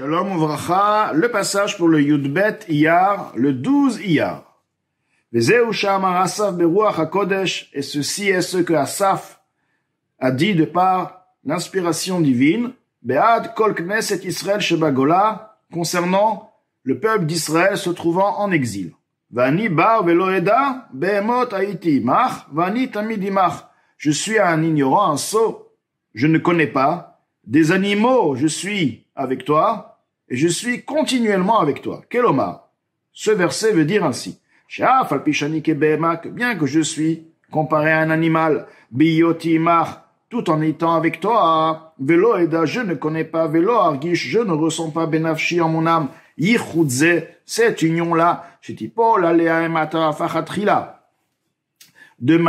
Shalom uvracha, le passage pour le Yudbet Iyar, le 12 Iyar. Et ceci est ce que Asaf a dit de par l'inspiration divine, Be'ad Kol Knesset Israel Shebagola, concernant le peuple d'Israël se trouvant en exil. Vani Bar Veloeda, Behemot Haiti Mach, Vani Tamidimach. Je suis un ignorant, un sot, je ne connais pas. Des animaux, je suis avec toi et je suis continuellement avec toi. Kelomar. Ce verset veut dire ainsi. bien que je suis comparé à un animal, tout en étant avec toi, velo je ne connais pas, velo argish, je ne ressens pas benafshi en mon âme, cette union-là, de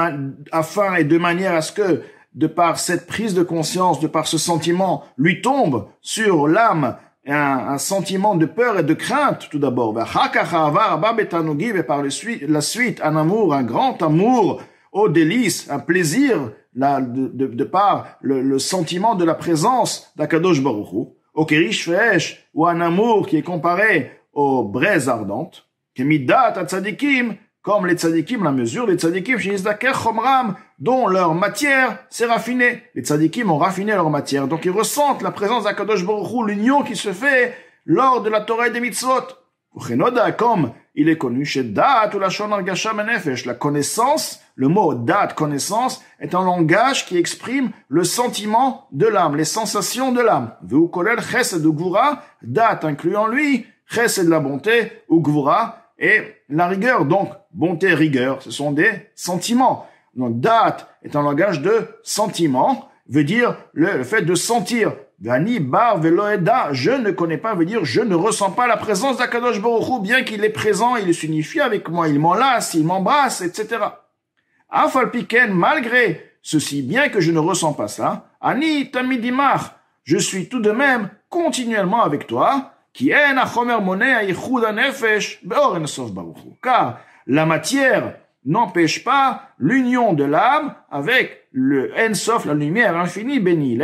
afin et de manière à ce que de par cette prise de conscience, de par ce sentiment, lui tombe sur l'âme un, un, sentiment de peur et de crainte tout d'abord. Et par la suite, un amour, un grand amour, au délice, un plaisir de, de, par le, sentiment de la présence d'Akadosh Baruch Au Kerish ou un amour qui est comparé aux braises ardentes. Kemidat Atzadikim, comme les tzadikim, la mesure des tzadikim, chomram, dont leur matière s'est raffinée. Les tzadikim ont raffiné leur matière, donc ils ressentent la présence d'Akadosh Baruch l'union qui se fait lors de la Torah des mitzvot. Comme il est connu chez Dat ou la la connaissance, le mot Dat, connaissance, est un langage qui exprime le sentiment de l'âme, les sensations de l'âme. Veukolel Chesed de Goura Dat incluant lui, de la bonté ou Goura et la rigueur. Donc, bonté, rigueur, ce sont des sentiments. Donc date est un langage de sentiment, veut dire le, fait de sentir. bar veloeda, je ne connais pas, veut dire je ne ressens pas la présence d'Akadosh Baruch bien qu'il est présent, il s'unifie avec moi, il m'enlace, il m'embrasse, etc. malgré ceci, bien que je ne ressens pas ça, Ani tamidimar, je suis tout de même continuellement avec toi, qui la matière n'empêche pas l'union de l'âme avec le Ensof, la lumière infinie bénie,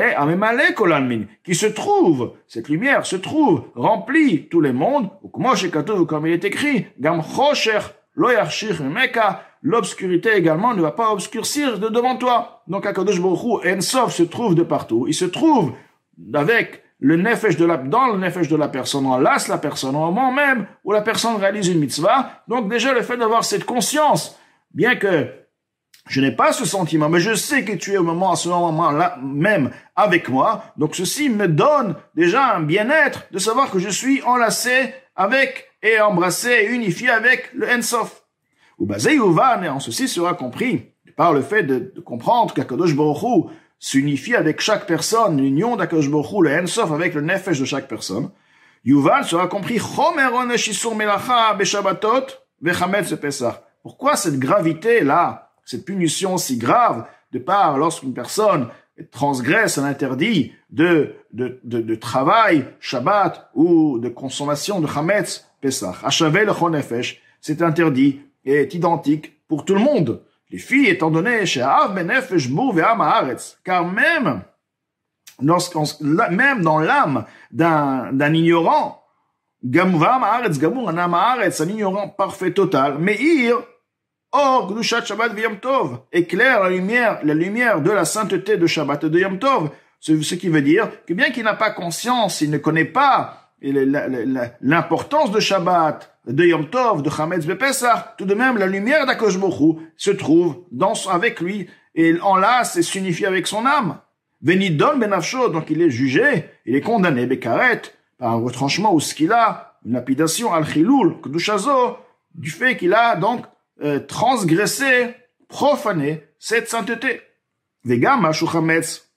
qui se trouve, cette lumière se trouve, remplit tous les mondes, ou comme il est écrit, Gam l'obscurité également ne va pas obscurcir de devant toi. Donc Akadosh Baruch en Ensof se trouve de partout, il se trouve avec le nefesh de la, le nefesh de la personne enlace la personne au moment même où la personne réalise une mitzvah. Donc déjà le fait d'avoir cette conscience, bien que je n'ai pas ce sentiment, mais je sais que tu es au moment, à ce moment-là même avec moi. Donc ceci me donne déjà un bien-être de savoir que je suis enlacé avec et embrassé et unifié avec le Ensof. Ou basé et en ceci sera compris par le fait de, comprendre qu'à Baruch s'unifie avec chaque personne, l'union d'Akash le Ensof avec le Nefesh de chaque personne, Yuval sera compris Pourquoi cette gravité-là, cette punition si grave, de part, lorsqu'une personne transgresse un interdit de, de, de, travail, Shabbat, ou de consommation de chametz Pesach. Achavel Chonefesh, cet interdit est identique pour tout le monde les filles, étant donné car même, lorsqu'on, même dans l'âme d'un, d'un ignorant, un ignorant parfait total, mais il, or, Gdushat Shabbat Yom Tov, éclaire la lumière, la lumière de la sainteté de Shabbat de Yom Tov, ce qui veut dire que bien qu'il n'a pas conscience, il ne connaît pas et l'importance de Shabbat, de Yom Tov, de Chametz Be tout de même, la lumière d'Akosh se trouve dans, avec lui et enlace et s'unifie avec son âme. Venidon Benafsho, donc il est jugé, il est condamné, Bekaret, par un retranchement ou ce qu'il a, une lapidation, Al-Khiloul, du fait qu'il a donc euh, transgressé, profané cette sainteté. Vegam Chametz,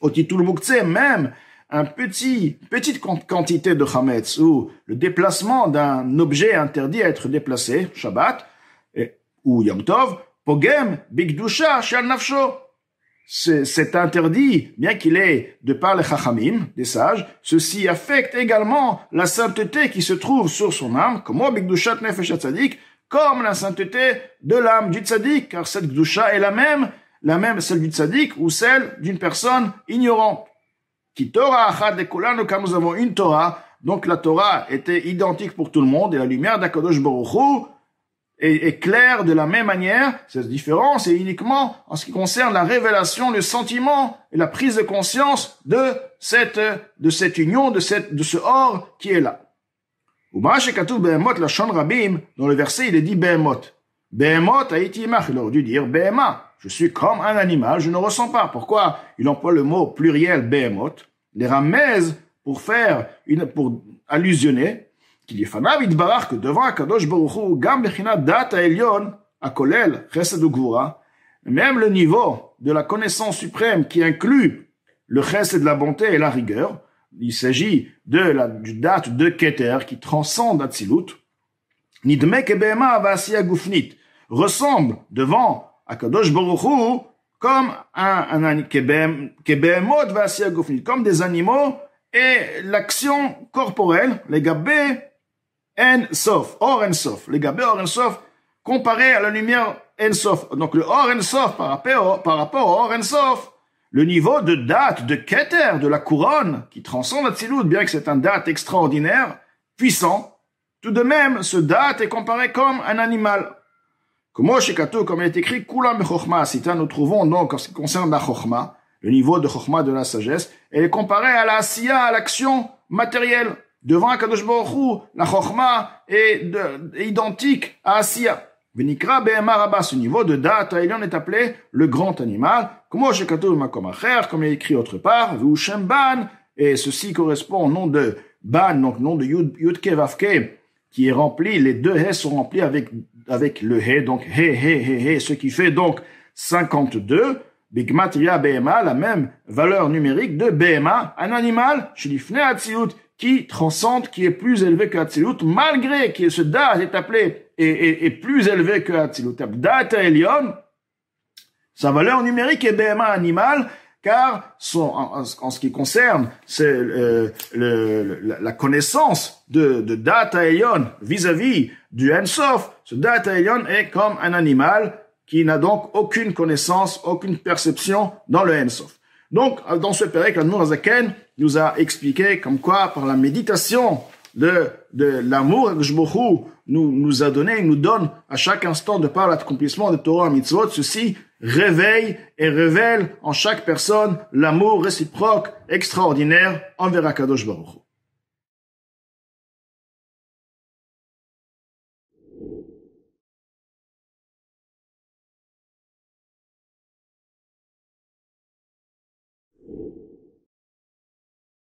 Otitul Mukhtse, même, un petit, petite quantité de chametz ou le déplacement d'un objet interdit à être déplacé, Shabbat, et, ou Yom Tov, Pogem, Bigdusha, Shal Cet interdit, bien qu'il est de par les chachamim, des sages, ceci affecte également la sainteté qui se trouve sur son âme, comme Bigdushat Tnefesh, Tzadik, comme la sainteté de l'âme du Tzadik, car cette Gdusha est la même, la même celle du Tzadik ou celle d'une personne ignorante. Qui Torah nous avons une Torah. Donc la Torah était identique pour tout le monde et la lumière d'Akadosh Baruch est, est claire de la même manière. Cette différence est uniquement en ce qui concerne la révélation, le sentiment et la prise de conscience de cette, de cette union, de cette, de ce or qui est là. Dans le verset, il est dit Behemoth. Il aurait dû dire Je suis comme un animal, je ne ressens pas. Pourquoi il emploie le mot pluriel Behemoth les ramèze pour faire une, pour allusionner qu'il y a barach barak devant Akadosh Baruch Hu, gam dat akolel, chesed de Goura même le niveau de la connaissance suprême qui inclut le chesed de la bonté et la rigueur, il s'agit de la, du date de Keter qui transcende Atzilut, nidme kebema avasi gufnit, ressemble devant Akadosh Baruch Hu comme un, un comme des animaux, et l'action corporelle, les en or en sof, les en comparé à la lumière en sof. Donc le or en sof par rapport, par rapport au en sof, le niveau de date, de keter, de la couronne, qui transcende la bien que c'est un date extraordinaire, puissant, tout de même, ce date est comparé comme un animal, Comment chez Kato, comme il est écrit, Kulam Chokma nous trouvons donc, en ce qui concerne la Chokma, le niveau de Chokma de la sagesse, elle est comparée à la à l'action matérielle. Devant Kadosh Baruch la Chokma est, identique à Asiya. Venikra ce niveau de date, il en est appelé le grand animal. Comment chez Kato, comme il est écrit autre part, Vushemban, et ceci correspond au nom de Ban, donc nom de Yud, Yud qui est rempli, les deux haies sont remplis avec, avec le H, donc hé, hé, hé, hé, ce qui fait donc 52, bigmatria BMA, la même valeur numérique de BMA. un animal, qui transcende, qui est plus élevé que malgré que ce da est appelé, est, est, plus élevé que atzilut. Da elion, sa valeur numérique est BMA animal, car en, ce qui concerne euh, la connaissance de, de Data vis-à-vis du Ensof, ce Data est comme un animal qui n'a donc aucune connaissance, aucune perception dans le Ensof. Donc, dans ce Azaken nous a expliqué comme quoi, par la méditation de, de l'amour que Jbochou nous, nous a donné, il nous donne à chaque instant de par l'accomplissement de Torah mitzvot, ceci réveille et révèle en chaque personne l'amour réciproque extraordinaire envers Akadosh Baruch.